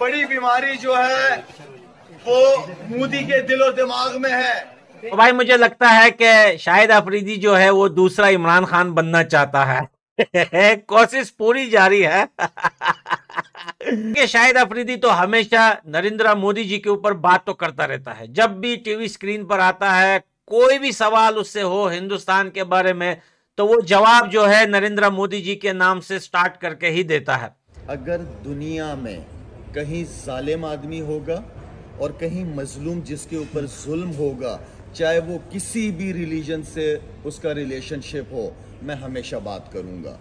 बड़ी बीमारी जो है वो मोदी के दिलो दिमाग में है तो भाई मुझे लगता है कि शायद अफरीदी जो है वो दूसरा इमरान खान बनना चाहता है कोशिश पूरी जारी है कि शायद अफरीदी तो हमेशा नरेंद्र मोदी जी के ऊपर बात तो करता रहता है जब भी टीवी स्क्रीन पर आता है कोई भी सवाल उससे हो हिंदुस्तान के बारे में तो वो जवाब जो है नरेंद्र मोदी जी के नाम से स्टार्ट करके ही देता है अगर दुनिया में कहीं ालिम आदमी होगा और कहीं मजलूम जिसके ऊपर जुल्म होगा चाहे वो किसी भी रिलीजन से उसका रिलेशनशिप हो मैं हमेशा बात करूँगा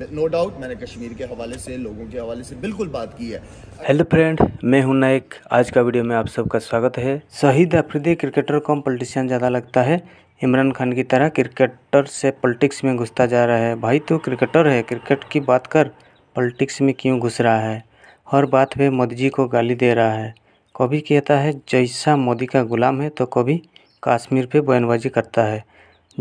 नो no डाउट मैंने कश्मीर के हवाले से लोगों के हवाले से बिल्कुल बात की है हेलो फ्रेंड मैं हूं नायक आज का वीडियो में आप सबका स्वागत है शहीद अफ्रीदी क्रिकेटर को पॉलिटिशियन ज़्यादा लगता है इमरान खान की तरह क्रिकेटर से पॉलिटिक्स में घुसता जा रहा है भाई तो क्रिकेटर है क्रिकेट की बात कर पॉलिटिक्स में क्यों घुस रहा है हर बात में मोदी जी को गाली दे रहा है कभी कहता है जैसा मोदी का गुलाम है तो कभी कश्मीर पे बयानबाजी करता है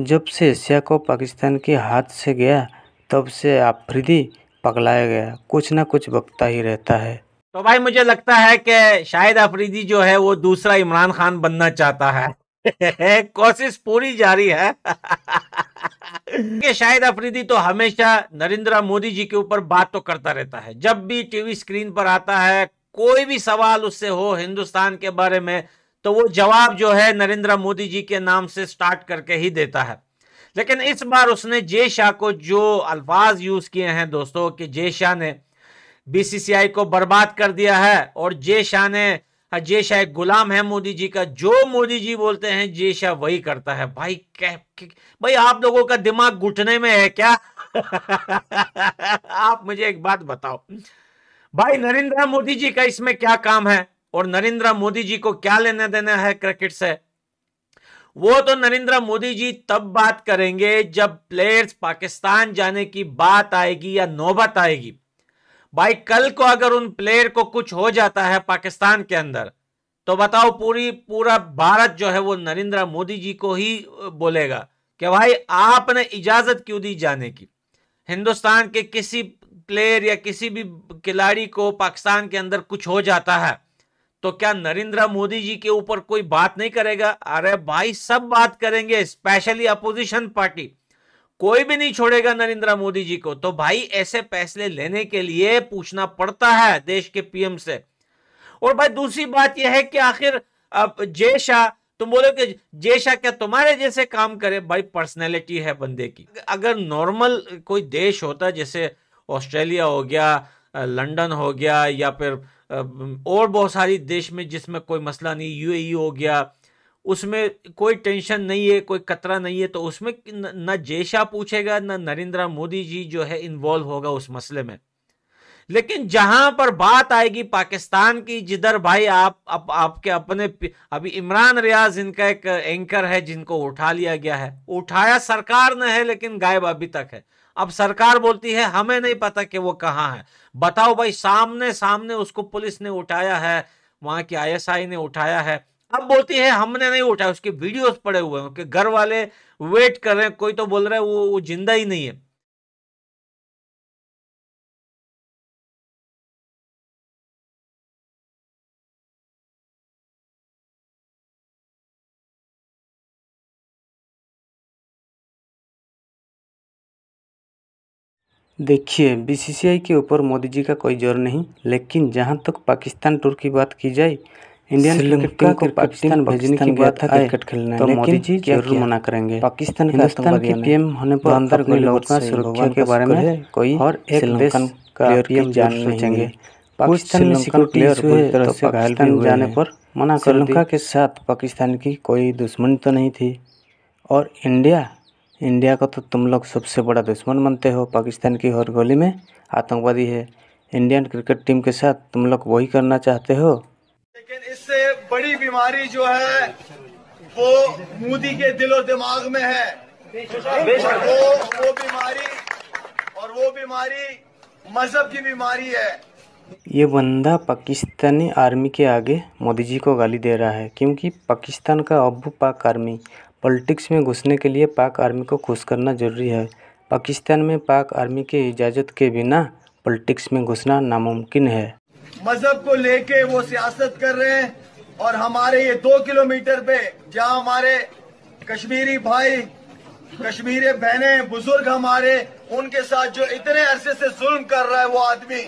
जब से एशिया को पाकिस्तान के हाथ से गया तब से आफरीदी पकड़ाया गया कुछ ना कुछ बकता ही रहता है तो भाई मुझे लगता है कि शायद आफरीदी जो है वो दूसरा इमरान खान बनना चाहता है कोशिश पूरी जारी है कि शायद अफरीदी तो हमेशा नरेंद्र मोदी जी के ऊपर बात तो करता रहता है जब भी टीवी स्क्रीन पर आता है कोई भी सवाल उससे हो हिंदुस्तान के बारे में तो वो जवाब जो है नरेंद्र मोदी जी के नाम से स्टार्ट करके ही देता है लेकिन इस बार उसने जय शाह को जो अल्फाज यूज किए हैं दोस्तों कि जय शाह ने बीसीसीआई को बर्बाद कर दिया है और जय शाह ने हाँ, जय शाह गुलाम है मोदी जी का जो मोदी जी बोलते हैं जय शाह वही करता है भाई कह भाई आप लोगों का दिमाग घुटने में है क्या आप मुझे एक बात बताओ भाई नरेंद्र मोदी जी का इसमें क्या काम है और नरेंद्र मोदी जी को क्या लेना देना है क्रिकेट से वो तो नरेंद्र मोदी जी तब बात करेंगे जब प्लेयर्स पाकिस्तान जाने की बात आएगी या नौबत आएगी भाई कल को अगर उन प्लेयर को कुछ हो जाता है पाकिस्तान के अंदर तो बताओ पूरी पूरा भारत जो है वो नरेंद्र मोदी जी को ही बोलेगा कि भाई आपने इजाजत क्यों दी जाने की हिंदुस्तान के किसी प्लेयर या किसी भी खिलाड़ी को पाकिस्तान के अंदर कुछ हो जाता है तो क्या नरेंद्र मोदी जी के ऊपर कोई बात नहीं करेगा अरे भाई सब बात करेंगे स्पेशली अपोजिशन पार्टी कोई भी नहीं छोड़ेगा नरेंद्र मोदी जी को तो भाई ऐसे फैसले लेने के लिए पूछना पड़ता है देश के पीएम से और भाई दूसरी बात यह है कि आखिर अब जय शाह तुम बोलो कि जय शाह क्या तुम्हारे जैसे काम करे भाई पर्सनैलिटी है बंदे की अगर नॉर्मल कोई देश होता जैसे ऑस्ट्रेलिया हो गया लंदन हो गया या फिर और बहुत सारी देश में जिसमें कोई मसला नहीं यूएई हो गया उसमें कोई टेंशन नहीं है कोई खतरा नहीं है तो उसमें न जैशा पूछेगा न नरेंद्र मोदी जी जो है इन्वॉल्व होगा उस मसले में लेकिन जहां पर बात आएगी पाकिस्तान की जिधर भाई आप, आप आपके अपने अभी इमरान रियाज इनका एक एंकर है जिनको उठा लिया गया है उठाया सरकार ने है लेकिन गायब अभी तक है अब सरकार बोलती है हमें नहीं पता कि वो कहाँ है बताओ भाई सामने सामने उसको पुलिस ने उठाया है वहां की आईएसआई ने उठाया है अब बोलती है हमने नहीं उठाया उसके वीडियोस पड़े हुए हैं कि घर वाले वेट कर रहे हैं कोई तो बोल रहा है वो, वो जिंदा ही नहीं है देखिए बीसीसीआई के ऊपर मोदी जी का कोई जोर नहीं लेकिन जहां तक पाकिस्तान टूर की बात की जाए इंडियन श्रीलंका को पाकिस्तान भेजने की बात था क्रिकेट तो खेलने तो मोदी जी जरूर मना करेंगे पाकिस्तान हिंदुस्तान के पीएम होने पर अंदर लोगों का सुरक्षा के बारे में कोई और एक देश का पीएम जान सोचेंगे पाकिस्तान में सिक्योरिटी इशू है तो, तो पाकिस्तान जाने पर मना कर श्रीलंका के साथ पाकिस्तान की कोई दुश्मनी तो नहीं थी और इंडिया इंडिया का तो तुम लोग सबसे बड़ा दुश्मन मानते हो पाकिस्तान की हर गली में आतंकवादी है इंडियन क्रिकेट टीम के साथ तुम लोग वही करना चाहते हो लेकिन इससे बड़ी बीमारी जो है वो मोदी के दिलो दिमाग में है वो वो बीमारी और वो बीमारी मजहब की बीमारी है ये बंदा पाकिस्तानी आर्मी के आगे मोदी जी को गाली दे रहा है क्योंकि पाकिस्तान का अबू पाक आर्मी पॉलिटिक्स में घुसने के लिए पाक आर्मी को खुश करना जरूरी है पाकिस्तान में पाक आर्मी के इजाज़त के बिना पॉलिटिक्स में घुसना नामुमकिन है मजहब को लेके वो सियासत कर रहे हैं और हमारे ये दो किलोमीटर पे जहां हमारे कश्मीरी भाई कश्मीरी बहने बुजुर्ग हमारे उनके साथ जो इतने अरसे से जुल्म कर रहा है वो आदमी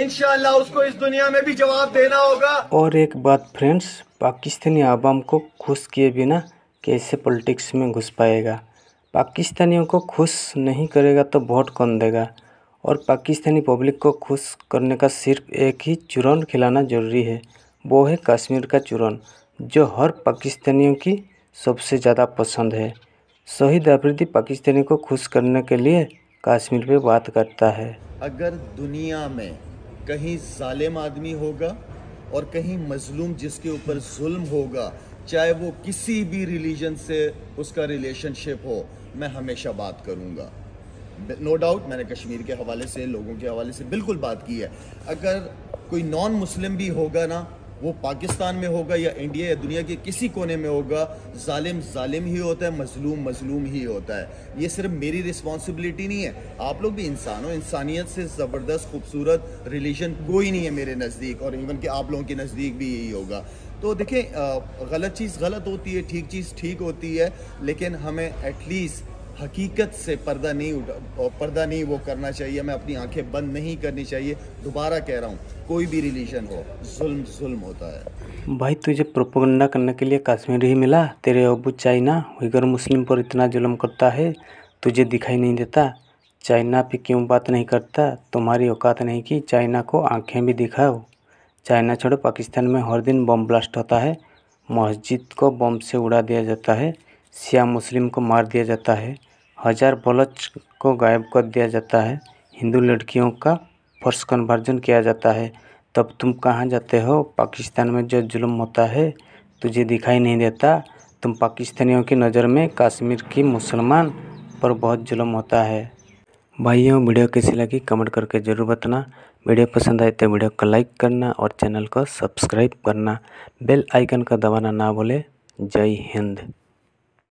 इनशाला उसको इस दुनिया में भी जवाब देना होगा और एक बात फ्रेंड्स पाकिस्तानी आवाम को खुश किए बिना कैसे पॉलिटिक्स में घुस पाएगा पाकिस्तानियों को खुश नहीं करेगा तो वोट कौन देगा और पाकिस्तानी पब्लिक को खुश करने का सिर्फ एक ही चूरन खिलाना ज़रूरी है वो है कश्मीर का चूरन जो हर पाकिस्तानियों की सबसे ज़्यादा पसंद है शहीद आफ्रदी पाकिस्तानी को खुश करने के लिए कश्मीर पे बात करता है अगर दुनिया में कहीं ालिम आदमी होगा और कहीं मजलूम जिसके ऊपर जुल्म होगा चाहे वो किसी भी रिलीजन से उसका रिलेशनशिप हो मैं हमेशा बात करूँगा नो डाउट मैंने कश्मीर के हवाले से लोगों के हवाले से बिल्कुल बात की है अगर कोई नॉन मुस्लिम भी होगा ना वो पाकिस्तान में होगा या इंडिया या दुनिया के किसी कोने में होगा जालिम जालिम ही होता है मजलूम मजलूम ही होता है ये सिर्फ मेरी रिस्पॉन्सिबिलिटी नहीं है आप लोग भी इंसान हो इंसानियत से ज़बरदस्त खूबसूरत रिलीजन कोई नहीं है मेरे नज़दीक और इवन कि आप लोगों के नज़दीक भी यही होगा तो देखें गलत चीज़ गलत होती है ठीक चीज़ ठीक होती है लेकिन हमें एटलीस्ट हकीकत से पर्दा नहीं उठा पर्दा नहीं वो करना चाहिए हमें अपनी आंखें बंद नहीं करनी चाहिए दोबारा कह रहा हूँ कोई भी रिलीजन हो जुल्म जुल्म होता है भाई तुझे प्रोपोगंडा करने के लिए कश्मीर ही मिला तेरे अबू चाइना उगर मुस्लिम पर इतना जुल्म करता है तुझे दिखाई नहीं देता चाइना पे क्यों बात नहीं करता तुम्हारी औकात नहीं कि चाइना को आँखें भी दिखाओ चाइना छोड़ो पाकिस्तान में हर दिन बम ब्लास्ट होता है मस्जिद को बम से उड़ा दिया जाता है सिया मुस्लिम को मार दिया जाता है हज़ार बलच को गायब कर दिया जाता है हिंदू लड़कियों का फर्श कन्वर्जन किया जाता है तब तुम कहाँ जाते हो पाकिस्तान में जो जुल्म होता है तुझे दिखाई नहीं देता तुम पाकिस्तानियों की नज़र में कश्मीर की मुसलमान पर बहुत जुल्म होता है भाइयों वीडियो कैसी लगी कमेंट करके ज़रूर बताना वीडियो पसंद आए तो वीडियो को लाइक करना और चैनल को सब्सक्राइब करना बेल आइकन का दबाना ना भूले जय हिंद